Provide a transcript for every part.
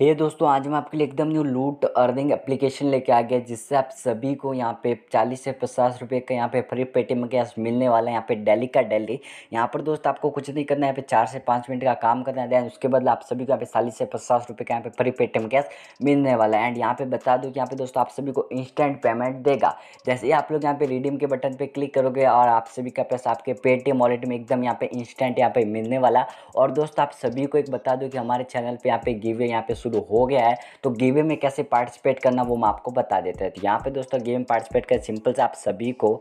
हे hey दोस्तों आज हम आपके लिए एकदम न्यू लूट अर्निंग एप्लीकेशन लेके आ गया जिससे आप सभी को यहाँ पे 40 से पचास रुपये का यहाँ पे फ्री पेटीएम कैश मिलने वाला है यहाँ पे डेली का डेली यहाँ पर दोस्त आपको कुछ नहीं करना है यहाँ पे चार से पाँच मिनट का काम करना है दैन उसके बदला आप सभी को यहाँ पे चालीस से पचास रुपये का यहाँ पे फ्री पेटीएम कैश मिलने वाला है एंड यहाँ पे बता दूँ कि यहाँ पे दोस्तों आप सभी को इंस्टेंट पेमेंट देगा जैसे ही आप लोग यहाँ पे रिडीम के बटन पर क्लिक करोगे और आप सभी का पैसा आपके पेटीएम वॉलेट में एकदम यहाँ पे इंस्टेंट यहाँ पे मिलने वाला और दोस्त आप सभी को एक बता दूँ कि हमारे चैनल पर यहाँ पे गिवे यहाँ पे शुरू हो गया है तो गेवे में कैसे पार्टिसिपेट करना वो हम आपको बता देते हैं तो यहाँ पे दोस्तों गेम पार्टिसिपेट कर सिंपल से आप सभी को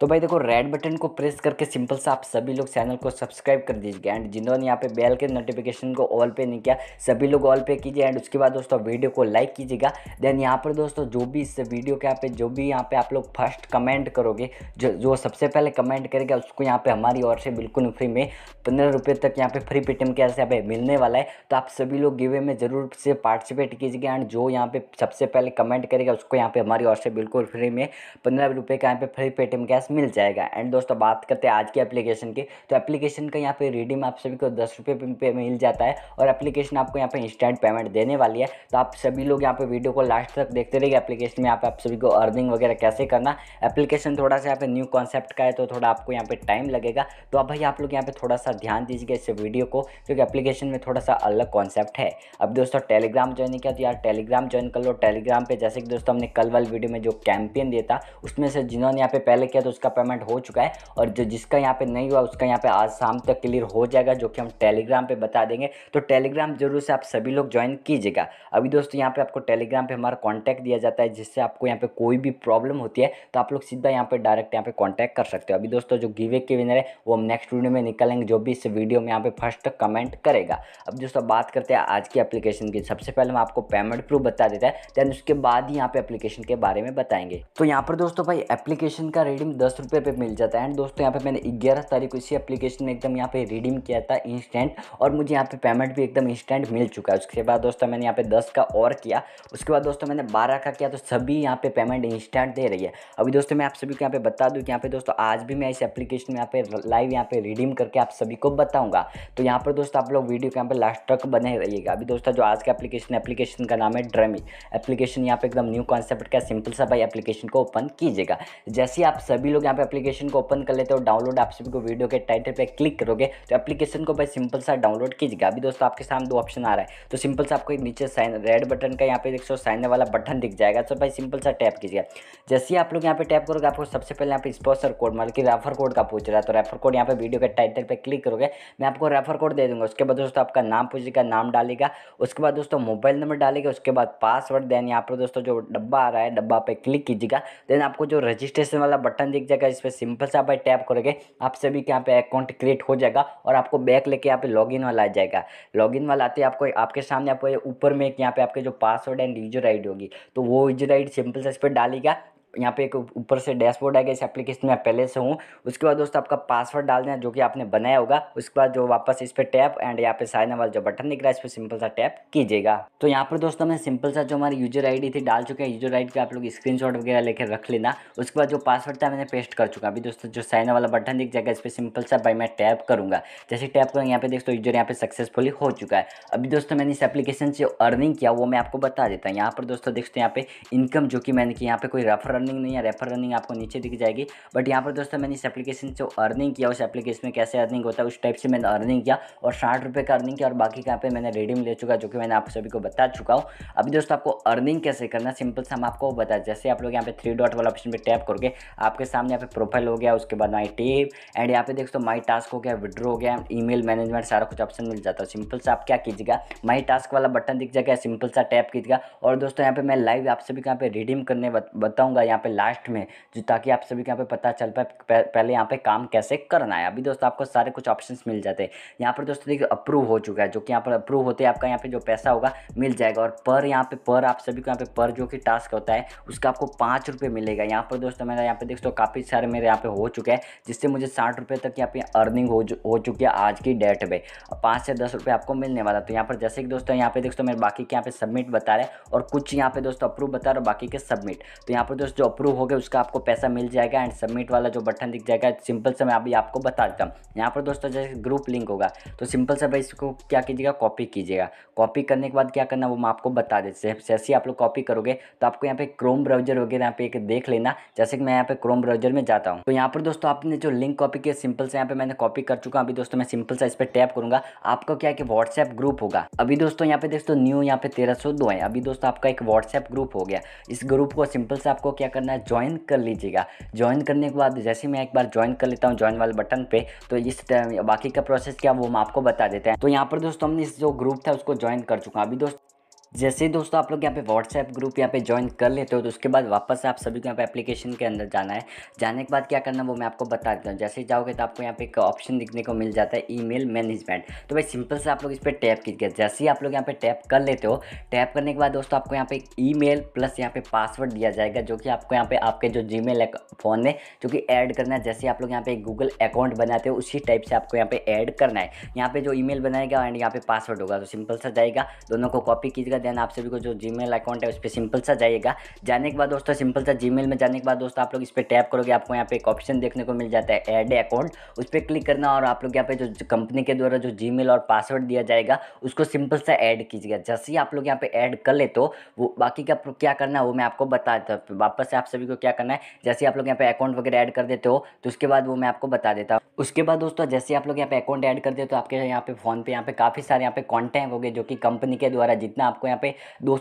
तो भाई देखो रेड बटन को प्रेस करके सिंपल सा आप सभी लोग चैनल को सब्सक्राइब कर दीजिएगा एंड जिन्होंने यहाँ पे बेल के नोटिफिकेशन को ऑल पे नहीं किया सभी लोग ऑल पे कीजिए एंड उसके बाद दोस्तों वीडियो को लाइक कीजिएगा देन यहाँ पर दोस्तों जो भी इस वीडियो के यहाँ पे जो भी यहाँ पे आप लोग फर्स्ट कमेंट करोगे जो जो सबसे पहले कमेंट करेगा उसको यहाँ पर हमारी और से बिल्कुल फ्री में पंद्रह रुपये तक यहाँ पे फ्री पेटीएम के ऐसे यहाँ पे मिलने वाला है तो आप सभी लोग गिवे में जरूर से पार्टिसिपेट कीजिएगा एंड जो यहाँ पे सबसे पहले कमेंट करेगा उसको यहाँ पे हमारी और से बिल्कुल फ्री में पंद्रह रुपये का यहाँ पे फ्री पेटीएम कैश मिल जाएगा एंड दोस्तों बात करते हैं आज की एप्लीकेशन की तो एप्लीकेशन का यहाँ पे रिडीम आप सभी को दस रुपये पे मिल जाता है और एप्लीकेशन आपको यहाँ पे इंस्टेंट पेमेंट देने वाली है तो आप सभी लोग यहाँ पे वीडियो को लास्ट तक देखते रहिए एप्लीकेशन में यहाँ पे आप सभी को अर्निंग वगैरह कैसे करना एप्लीकेशन थोड़ा सा यहाँ पे न्यू कॉन्सेप्ट का है तो थोड़ा आपको यहाँ पे टाइम लगेगा तो अब भाई आप लोग यहाँ पे थोड़ा सा ध्यान दीजिएगा इस वीडियो को क्योंकि एप्लीकेशन में थोड़ा सा अलग कॉन्सेप्ट है अब दोस्तों टेलीग्राम ज्वाइन किया तो यार टेलीग्राम ज्वाइन कर लो टेलीग्राम पर जैसे कि दोस्तों हमने कल वाली वीडियो में जो कैंपेन दिया था उसमें से जिन्होंने यहाँ पे पहले किया तो उसका पेमेंट हो चुका है और जो जिसका यहाँ पे नहीं हुआ उसका यहाँ पे आज शाम तक क्लियर हो जाएगा जो कि हम टेलीग्राम पे बता देंगे तो टेलीग्राम जरूर से आप सभी लोग ज्वाइन कीजिएगा अभी दोस्तों यहाँ पे आपको टेलीग्राम पे हमारा कॉन्टैक्ट दिया जाता है जिससे आपको यहाँ पे कोई भी प्रॉब्लम होती है तो आप लोग सीधा यहाँ पे डायरेक्ट यहाँ पे कॉन्टैक्ट कर सकते हो अभी दोस्तों जो गिवे के विनर है वो हम नेक्स्ट वीडियो में निकलेंगे जो भी इस वीडियो में यहाँ पे फर्स्ट कमेंट करेगा अब दोस्तों बात करते हैं आज की एप्लीकेशन की सबसे पहले हम आपको पेमेंट प्रूफ बता देता है देन उसके बाद ही यहाँ पे एप्लीकेशन के बारे में बताएंगे तो यहाँ पर दोस्तों भाई एप्लीकेशन का रेडीम दस रुपये पे मिल जाता है एंड दोस्तों यहाँ पे मैंने ग्यारह तारीख को इसी एप्लीकेशन में एकदम यहाँ पे रिडीम किया था इंस्टेंट और मुझे यहाँ पे पेमेंट भी एकदम इंस्टेंट मिल चुका है उसके बाद दोस्तों मैंने यहाँ पे दस का और किया उसके बाद दोस्तों मैंने बारह का किया तो सभी यहाँ पे पेमेंट इंस्टेंट दे रही है अभी दोस्तों मैं आप सभी को यहाँ पे बता दूँ कि यहाँ पे दोस्तों आज भी मैं इस एप्लीकेशन में यहाँ पे लाइव यहाँ पे रिडीम करके आप सभी को बताऊँगा तो यहाँ पर दोस्तों आप लोग वीडियो के यहाँ पर लास्ट तक बने रहिएगा अभी दोस्तों जो आज का एप्लीकेशन एप्लीकेशन का नाम है ड्रमी एप्लीकेशन यहाँ पे एकदम न्यू कॉन्सेप्ट का सिंपल सा भाई एप्लीकेशन को ओपन कीजिएगा जैसे आप सभी लोग यहाँ पे एप्लीकेशन को ओपन कर लेते हो डाउनलोड आप सभी को वीडियो के टाइटल पे क्लिक करोगे तो एप्लीकेशन को भाई सिंपल सा डाउनलोड कीजिएगा अभी दोस्तों आपके सामने दो ऑप्शन आ रहा है तो सिंपल सा आपको एक नीचे साइन रेड बटन का यहाँ पे देख सो साइन वाला बटन दिख जाएगा तो भाई सिंपल सा टैप कीजिएगा जैसे ही आप लोग यहाँ पे टैप करोगे आपको सबसे पहले यहाँ पे स्पॉसर कोड मतलब कि रेफर कोड का पूछ रहा है तो रेफर कोड यहाँ पे वीडियो के टाइटल पर क्लिक करोगे मैं आपको रेफर कोड दे दूंगा उसके बाद दोस्तों आपका नाम पूछेगा नाम डालेगा उसके बाद दोस्तों मोबाइल नंबर डालेगा उसके बाद पासवर्ड देन यहाँ पर दोस्तों जो डब्बा आ रहा है डब्बा पर क्लिक कीजिएगा देन आपको जो रजिस्ट्रेशन वाला बटन दिख दिख जगह इस पर सिंपल से आप टैप करोगे आप सभी के यहाँ पे अकाउंट क्रिएट हो जाएगा और आपको बैक लेके यहाँ पे लॉगिन वाला आ जाएगा लॉगिन वाला आते ही आपको आपके सामने आपको ऊपर में यहाँ पे आपके जो पासवर्ड एंड यूजर आई होगी तो वो यूजर आई सिंपल से इस पर डालेगा यहाँ पे एक ऊपर से डैशबोर्ड आएगा इस एप्लीकेशन में पहले से हूँ उसके बाद दोस्तों आपका पासवर्ड डाल देना जो कि आपने बनाया होगा उसके बाद जो वापस इस पर टैप एंड यहाँ पे साइन वाला जो बटन दिख रहा है इस पर सिंपल सा टैप कीजिएगा तो यहाँ पर दोस्तों हमने सिंपल सा जो हमारी यूजर आई थी डाल चुके हैं यूजर आई पे आप लोग स्क्रीन वगैरह लेकर रख लेना उसके बाद जो पासवर्ड था मैंने पेस्ट कर चुका अभी दोस्तों जो साइन वाला बटन दिख जाएगा इस पर सिंपल सा भाई मैं टैप करूँगा जैसे टैप करूँगा यहाँ पे देखो यूजर यहाँ पे सक्सेसफुली हो चुका है अभी दोस्तों मैंने इस एप्लीकेशन से अर्निंग किया वो मैं आपको बता देता हूँ यहाँ पर दोस्तों देखते यहाँ पे इनकम जो कि मैंने कि यहाँ पे कोई रेफरल अर्निंग नहीं है रेफर अर्निंग आपको नीचे दिख जाएगी बट यहाँ पर दोस्तों मैंने इस एप्लीकेशन से अर्निंग किया उस एप्लीकेशन में कैसे अर्निंग होता है उस टाइप से मैंने अर्निंग किया और साठ रुपये का अर्निंग किया और बाकी कहाँ पर मैंने रेडीम ले चुका जो कि मैंने आप सभी को बता चुका हूँ अभी दोस्तों आपको अर्निंग कैसे करना सिंपल से हम आपको बता जैसे आप लोग यहाँ पे थ्री डॉट वाला ऑप्शन पर टैप करके आपके सामने यहाँ पे प्रोफाइल हो गया उसके बाद माई टेप एंड यहाँ पे देख सो माई टास्क हो गया विड्रो हो गया ई मैनेजमेंट सारा कुछ ऑप्शन मिल जाता है सिंपल से आप क्या कीजिएगा माई टास्क वाला बटन दिख जाएगा सिंपल सा टैप कीजिएगा और दोस्तों यहाँ पे मैं लाइव आप सभी कहाँ पे रिडीम करने बताऊंगा यहाँ पे लास्ट में जो ताकि आप सभी को यहाँ पे पता चल पाए पहले यहाँ पे काम कैसे करना है अभी दोस्तों आपको सारे कुछ ऑप्शंस मिल जाते हैं यहाँ पर दोस्तों देखिए अप्रूव हो चुका है जो कि यहाँ पर अप्रूव होते हैं आपका यहाँ पे जो पैसा होगा मिल जाएगा और पर यहाँ पे पर आप सभी को यहाँ पे पर जो कि टास्क होता है उसका आपको पाँच मिलेगा यहाँ पर दोस्तों मेरा यहाँ पे देखो काफ़ी सारे मेरे यहाँ पे हो चुके हैं जिससे मुझे साठ तक यहाँ पे अर्निंग हो चुकी है आज की डेट में पाँच से दस आपको मिलने वाला तो यहाँ पर जैसे कि दोस्तों यहाँ पे देखो मेरे बाकी के यहाँ पे सबमिट बता रहे और कुछ यहाँ पे दोस्तों अप्रूव बता रहे बाकी के सबमिट तो यहाँ पर दोस्तों जो जो अप्रूव हो गया उसका आपको पैसा मिल जाएगा एंड सबमिट वाला जो बटन दिख जाएगा सिंपल से मैं अभी आपको बता देता हूँ यहाँ पर दोस्तों जैसे ग्रुप लिंक होगा तो सिंपल से भाई इसको क्या कीजिएगा कॉपी कीजिएगा कॉपी करने के बाद क्या करना वो मैं आपको बता देते जैसे ही आप लोग कॉपी करोगे तो आपको यहाँ पे क्रोम ब्राउजर वगैरह यहाँ पे एक देख लेना जैसे कि मैं यहाँ पे क्रोम ब्राउजर में जाता हूँ तो यहाँ पर दोस्तों आपने जो लिंक कॉपी किया सिंपल से यहाँ पे मैंने कॉपी कर चुका अभी दोस्तों मैं सिंपल सा इस पर टैप करूंगा आपका क्या है कि व्हाट्सएप ग्रुप होगा अभी दोस्तों यहाँ पे दोस्तों न्यू यहाँ पे तेरह है अभी दोस्तों आपका एक व्हाट्सएप ग्रुप हो गया इस ग्रुप को सिंपल से आपको क्या करना है ज्वाइन कर लीजिएगा ज्वाइन करने के बाद जैसे मैं एक बार ज्वाइन कर लेता हूँ ज्वाइन वाले बटन पे तो इस बाकी का प्रोसेस क्या वो हम आपको बता देते हैं तो यहाँ पर दोस्तों हमने इस जो ग्रुप था उसको ज्वाइन कर चुका अभी दोस्तों जैसे ही दोस्तों आप लोग यहाँ पे व्हाट्सएप ग्रुप यहाँ पे ज्वाइन कर लेते हो तो उसके बाद वापस आप सभी को यहाँ पे एप्लीकेशन के अंदर जाना है जाने के बाद क्या करना वो मैं आपको बता देता हूँ जैसे ही जाओगे तो आपको यहाँ पे एक ऑप्शन दिखने को मिल जाता है ईमेल मैनेजमेंट तो भाई सिंपल से आप लोग इस पर टैप कीजिए जैसे ही आप लोग यहाँ पे टैप कर लेते हो टैप करने के बाद दोस्तों आपको यहाँ पे ई मेल प्लस यहाँ पे पासवर्ड दिया जाएगा जो कि आपको यहाँ पे आपके जो जी मेल फ़ोन में जो कि ऐड करना है जैसे आप लोग यहाँ पे गूगल अकाउंट बनाते हो उसी टाइप से आपको यहाँ पे ऐड करना है यहाँ पे जो ई मेल बनाएगा एंड यहाँ पे पासवर्ड होगा तो सिंपल सा जाएगा दोनों को कॉपी कीजिएगा देन आप सभी को जो जी अकाउंट है उस पर सिंपल सा जाइएगा जाने के बाद दोस्तों सिंपल सा जी में जाने के बाद दोस्तों आप लोग इस पर टैप करोगे आपको यहाँ पे एक ऑप्शन देखने को मिल जाता है एड अकाउंट उस पर क्लिक करना और आप लोग यहाँ पे जो कंपनी के द्वारा जो जी और पासवर्ड दिया जाएगा उसको सिंपल सा ऐड कीजिएगा जैसे ही आप लोग यहाँ पे ऐड कर ले तो वो बाकी का क्या करना है वो मैं आपको बता देता हूँ वापस से आप सभी को क्या करना है जैसे आप लोग यहाँ पे अकाउंट वगैरह ऐड कर देते हो तो उसके बाद वो मैं आपको बता देता हूँ उसके बाद दोस्तों जैसे आप लोग यहाँ पे अकाउंट ऐड कर देते हो तो आपके यहाँ पे फोन पे यहाँ पे काफ़ी सारे यहाँ पे कॉन्टैक्ट हो जो कि कंपनी के द्वारा जितना आपको यहाँ पे दो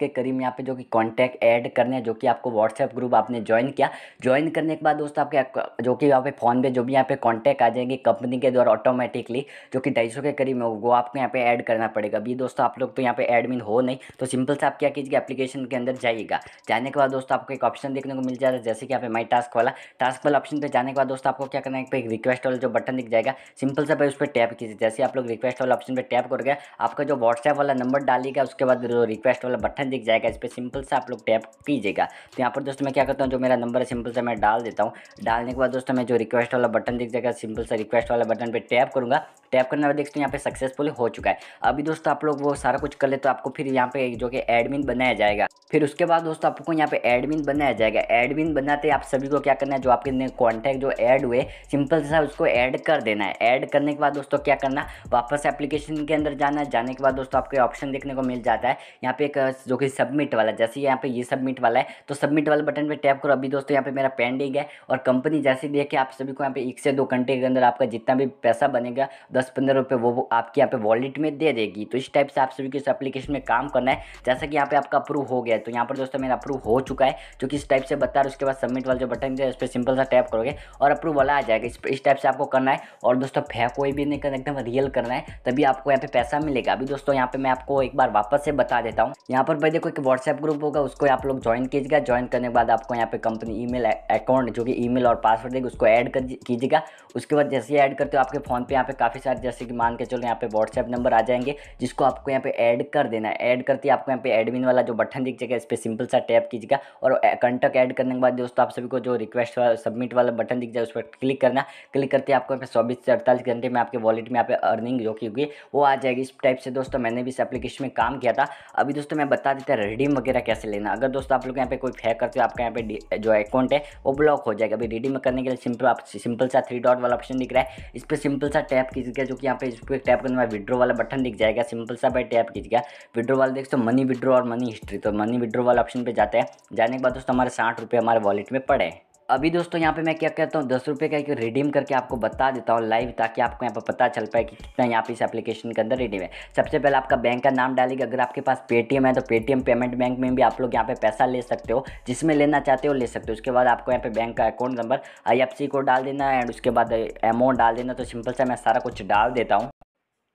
के करीब यहाँ पे जो कि कॉन्टैक्ट ऐड करने हैं जो कि आपको व्हाट्सएप ग्रुप आपने ज्वाइन किया ज्वाइन करने के बाद दोस्तों आपके जो कि यहाँ पे फ़ोन पे जो भी यहाँ पे कॉन्टैक्ट आ जाएंगे कंपनी के द्वारा ऑटोमेटिकली जो कि ढाई के करीब हो वो आपको यहाँ पे ऐड करना पड़ेगा अभी दोस्तों आप लोग तो यहाँ पे एडमिन हो नहीं तो सिंपल से आप क्या कीजिए एप्लीकेशन के अंदर जाइएगा जाने के बाद दोस्तों आपको एक ऑप्शन देखने को मिल जाता है जैसे कि यहाँ पे माई टास्क वाला टास्क वाला ऑप्शन पर जाने के बाद दोस्तों आपको क्या करना है एक रिक्वेस्ट वाला जो बटन दिख जाएगा सिंपल से भाई उस पर टैप कीजिए जैसे आप लोग रिक्वेस्ट वाला ऑप्शन पर टैप कर गया आपका जो व्हाट्सएप वाला नंबर डालिएगा उसके उसके बाद जो रिक्वेस्ट वाला बटन दिख जाएगा इस पर सिंपल से आप लोग टैप कीजिएगा तो यहाँ पर दोस्तों मैं क्या करता हूँ जो मेरा नंबर है सिंपल से मैं डाल देता हूँ डालने के बाद दोस्तों मैं जो रिक्वेस्ट वाला बटन दिख जाएगा सिंपल से रिक्वेस्ट वाला बटन पर टैप करूँगा टैप करने वाले देखते हैं यहाँ पे सक्सेसफुल हो चुका है अभी दोस्तों आप लोग वो सारा कुछ कर ले तो आपको फिर यहाँ पे जो कि एडमिन बनाया जाएगा फिर उसके बाद दोस्तों आपको यहाँ पे एडमिन बनाया जाएगा एडमिन बनाते आप सभी को क्या करना है जो आपके कॉन्टैक्ट जो ऐड हुए सिंपल सा उसको ऐड कर देना है ऐड करने के बाद दोस्तों क्या करना वापस एप्लीकेशन के अंदर जाना है जाने के बाद दोस्तों आपको ऑप्शन देखने को मिल जाता है यहाँ पे एक जो कि सबमिट वाला जैसे यहाँ पे ये सबमिट वाला है तो सबमिट वाले बटन पे टैप करो अभी दोस्तों यहाँ पे मेरा पेंडिंग है और कंपनी जैसे देखिए आप सभी को यहाँ पे एक से दो घंटे के अंदर आपका जितना भी पैसा बनेगा दस पंद्रह रुपये वो, वो आपके यहाँ पे वॉलेट में दे देगी तो इस टाइप से आप सभी को इस एप्लीकेशन में काम करना है जैसा कि यहाँ पे आपका अप्रूव हो गया तो यहाँ पर दोस्तों मेरा अप्रूव हो चुका है जो कि इस टाइप से बता रहा है उसके बाद सबमिट वाला जो बटन है उस पर सिंपल सा टैप करोगे और अप्रूव वाला आ जाएगा इस टाइप से आपको करना है और दोस्तों फै कोई भी नहीं करना एकदम रियल करना है तभी आपको यहाँ पे पैसा मिलेगा अभी दोस्तों यहाँ पे मैं आपको एक बार वापस से बता देता हूँ यहाँ पर भाई देखो एक व्हाट्सएप ग्रुप होगा उसको आप लोग ज्वाइन कीजिएगा ज्वाइन करने के बाद आपको यहाँ पे कंपनी ई अकाउंट जो कि ई और पासवर्ड देगी उसको ऐड कीजिएगा उसके बाद जैसे ही ऐड करते हो आपके फोन पे यहाँ पे काफ़ी सर जैसे कि मान के चलो यहाँ पे व्हाट्सएप नंबर आ जाएंगे जिसको आपको यहाँ पे ऐड कर देना है ऐड करती है आपको यहाँ पे एडमिन वाला जो बटन दिख जाएगा इस पर सिंपल सा टैप कीजिएगा और कंटक ऐड करने के बाद दोस्तों आप सभी को जो रिक्वेस्ट वाला सबमिट वाला बटन दिख जाए उस पर क्लिक करना क्लिक करते आपको यहाँ पे चौबीस से अड़तालीस घंटे में आपके वॉलेट में यहाँ पे अर्निंग जो की हुई वो आ जाएगी इस टाइप से दोस्तों मैंने भी इस एप्लीकेशन में काम किया था अभी दोस्तों मैं बता देता रिडीम वगैरह कैसे लेना अगर दोस्तों आप लोग यहाँ पे कोई फेक करते हो आपका यहाँ पे जो अकाउंट है वो ब्लॉक हो जाएगा अभी रिडीम करने के लिए सिंपल आप सिंपल सा थ्री डॉट वाला ऑप्शन दिख रहा है इस पर सिंपल सा टैप कीजिएगा है जो कि यहाँ पे इस पर टैप करने बाद विड्रो वाला बटन दिख जाएगा सिंपल सा भाई टैप कीजिएगा विड्रो वाला देख तो मनी विड्रो और मनी हिस्ट्री तो मनी विड्रो वाला ऑप्शन पर जाते हैं जाने के बाद दोस्तों हमारे साठ रुपये हमारे वॉलेट में पड़े हैं अभी दोस्तों यहाँ पे मैं क्या कहता हूँ दस रुपये का एक रिडीम करके आपको बता देता हूँ लाइव ताकि आपको यहाँ पर पता चल पाए कि कितना यहाँ पे इस एप्लीकेशन के अंदर रिडीम है सबसे पहले आपका बैंक का नाम डालेगा अगर आपके पास पेटीएम है तो पेटीएम पेमेंट बैंक में भी आप लोग यहाँ पे पैसा ले सकते हो जिसमें लेना चाहते हो ले सकते हो उसके बाद आपको यहाँ पे बैंक का अकाउंट नंबर आई कोड डाल देना एंड उसके बाद अमाउंट डाल देना तो सिंपल सा मैं सारा कुछ डाल देता हूँ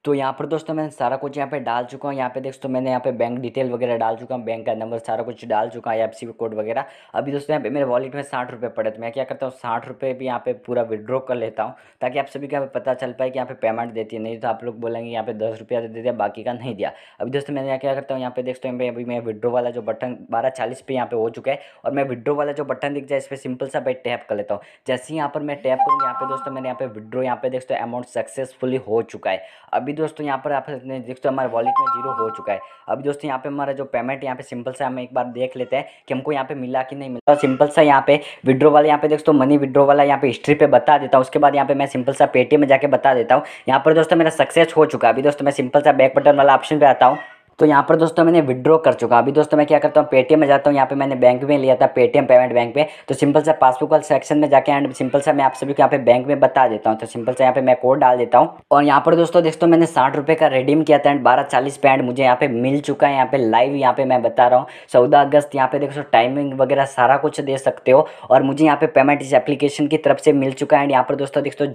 तो यहाँ पर दोस्तों मैं सारा कुछ यहाँ पे डाल चुका हूँ यहाँ पे दोस्तों मैंने यहाँ पे बैंक डिटेल वगैरह डाल चुका हूँ बैंक का नंबर सारा कुछ डाल चुका है एफ कोड वगैरह अभी दोस्तों यहाँ पे मेरे वॉलेट में साठ रुपये पड़े तो मैं क्या करता हूँ साठ रुपये भी यहाँ पे पूरा विड्रॉ कर लेता हूँ ताकि आप सभी का यहाँ पता चल पाए कि यहाँ पे पेमेंट देती है नहीं तो आप लोग बोलेंगे यहाँ पे दस रुपया दे दिया बाकी का नहीं दिया अभी दोस्तों मैंने क्या करता हूँ यहाँ पे देखते हैं अभी मैं विड्रो वाला जो बटन बारह चालीस पे यहाँ पे हो चुका है और मैं विड्रो वाला जो बटन दिख जाए इस पर सिंपल सा भाई टैप कर लेता हूँ जैसे ही यहाँ पर मैं टैप करूँगा यहाँ पे दोस्तों मैंने यहाँ पे विड्रो यहाँ पे दो अमाउंट सक्सेसफुली हो चुका है अभी दोस्तों यहाँ पर आप दोस्तों हमारे वॉलेट में जीरो हो चुका है अभी दोस्तों यहाँ पे हमारा जो पेमेंट यहाँ पे सिंपल सा हम एक बार देख लेते हैं कि हमको यहाँ पे मिला कि नहीं मिला सिंपल सा यहाँ पे विड्रो वाला यहाँ पे दोस्तों मनी विड्रो वाला यहाँ पे हिस्ट्री पे बता देता हूँ उसके बाद यहाँ पे मैं सिंपल सा पेटीएम में जाकर बता देता हूँ यहाँ पर दोस्तों मेरा सक्सेस हो चुका है अभी दोस्तों मैं सिंपल सा बैक बटन वाला ऑप्शन पर आता हूँ तो यहाँ पर दोस्तों मैंने विड्रॉ कर चुका अभी दोस्तों मैं क्या करता हूँ पेटीएम में जाता हूँ यहाँ पे मैंने बैंक में लिया था पेटीएम पेमेंट बैंक पे तो सिंपल सा पासबुक वाले सेक्शन में जाके एंड सिंपल सा मैं आप सभी को यहाँ पे बैंक में बता देता हूँ तो सिंपल सा यहाँ पे मैं कोड डाल देता हूँ और यहाँ पर दोस्तों दोस्तों मैंने साठ रुपये का रिडीम किया था एंड बारह चालीस पे एंड मुझे यहाँ पे मिल चुका है यहाँ पे लाइव यहाँ पे मैं बता रहा हूँ चौदह अगस्त यहाँ पे देखो टाइमिंग वगैरह सारा कुछ दे सकते हो और मुझे यहाँ पे पेमेंट इस एप्लीकेशन की तरफ से मिल चुका है एंड यहाँ पर दोस्तों देखो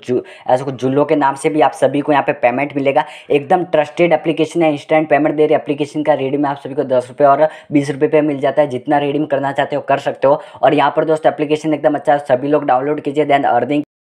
जू के नाम से भी आप सभी को यहाँ पे पेमेंट मिलेगा एकदम ट्रस्टेड एप्लीकेशन है इंस्टेंट पेमेंट दे रही एप्लीकेशन का रेडीम आप सभी को दस रुपये और बीस रुपये पे मिल जाता है जितना रेडीम करना चाहते हो कर सकते हो और यहाँ पर दोस्त एप्लीकेशन एकदम अच्छा सभी लोग डाउनलोड कीजिए देन अर्निंग